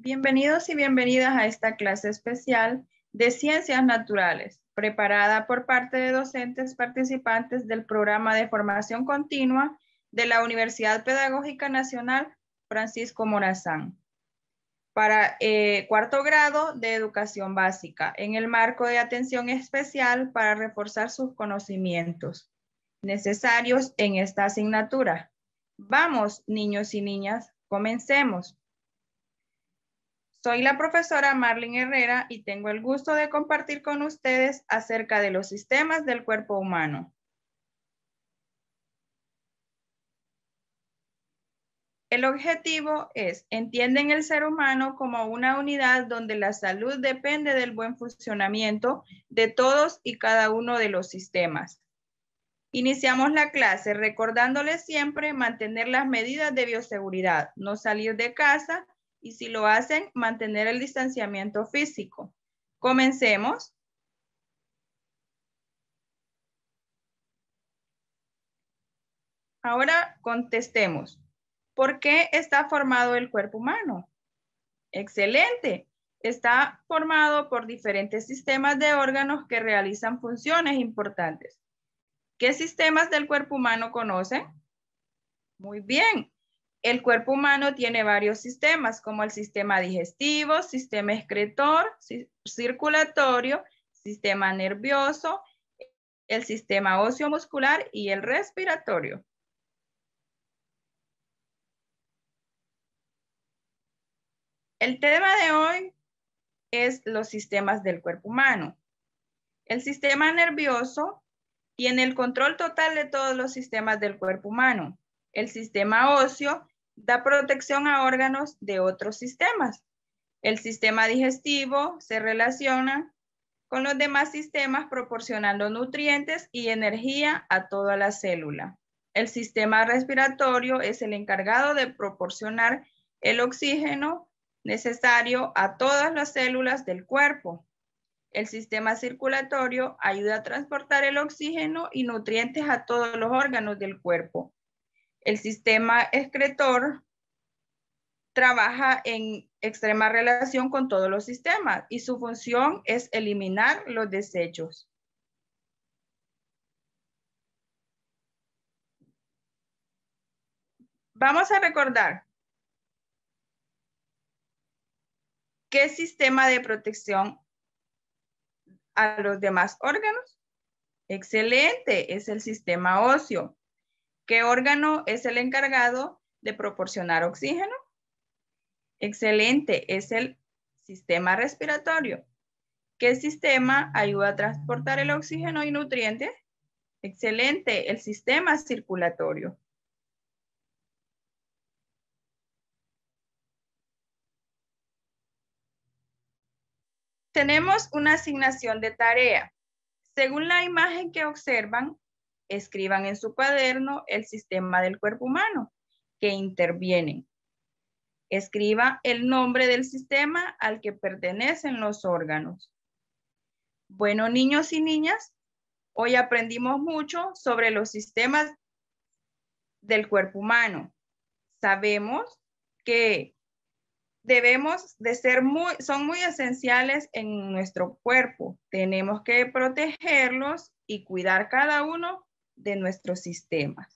Bienvenidos y bienvenidas a esta clase especial de Ciencias Naturales, preparada por parte de docentes participantes del programa de formación continua de la Universidad Pedagógica Nacional Francisco Morazán para eh, cuarto grado de educación básica en el marco de atención especial para reforzar sus conocimientos necesarios en esta asignatura. Vamos, niños y niñas, comencemos. Soy la profesora Marlene Herrera y tengo el gusto de compartir con ustedes acerca de los sistemas del cuerpo humano. El objetivo es, entienden el ser humano como una unidad donde la salud depende del buen funcionamiento de todos y cada uno de los sistemas. Iniciamos la clase recordándoles siempre mantener las medidas de bioseguridad, no salir de casa, y si lo hacen, mantener el distanciamiento físico. Comencemos. Ahora contestemos. ¿Por qué está formado el cuerpo humano? Excelente. Está formado por diferentes sistemas de órganos que realizan funciones importantes. ¿Qué sistemas del cuerpo humano conocen? Muy bien. El cuerpo humano tiene varios sistemas, como el sistema digestivo, sistema excretor, circulatorio, sistema nervioso, el sistema óseo muscular y el respiratorio. El tema de hoy es los sistemas del cuerpo humano. El sistema nervioso tiene el control total de todos los sistemas del cuerpo humano. El sistema óseo da protección a órganos de otros sistemas. El sistema digestivo se relaciona con los demás sistemas proporcionando nutrientes y energía a toda la célula. El sistema respiratorio es el encargado de proporcionar el oxígeno necesario a todas las células del cuerpo. El sistema circulatorio ayuda a transportar el oxígeno y nutrientes a todos los órganos del cuerpo. El sistema excretor trabaja en extrema relación con todos los sistemas y su función es eliminar los desechos. Vamos a recordar qué sistema de protección a los demás órganos. Excelente, es el sistema óseo. ¿Qué órgano es el encargado de proporcionar oxígeno? Excelente, es el sistema respiratorio. ¿Qué sistema ayuda a transportar el oxígeno y nutrientes? Excelente, el sistema circulatorio. Tenemos una asignación de tarea. Según la imagen que observan, escriban en su cuaderno el sistema del cuerpo humano que interviene. Escriba el nombre del sistema al que pertenecen los órganos. Bueno, niños y niñas, hoy aprendimos mucho sobre los sistemas del cuerpo humano. Sabemos que debemos de ser muy, son muy esenciales en nuestro cuerpo. Tenemos que protegerlos y cuidar cada uno de nuestro sistema.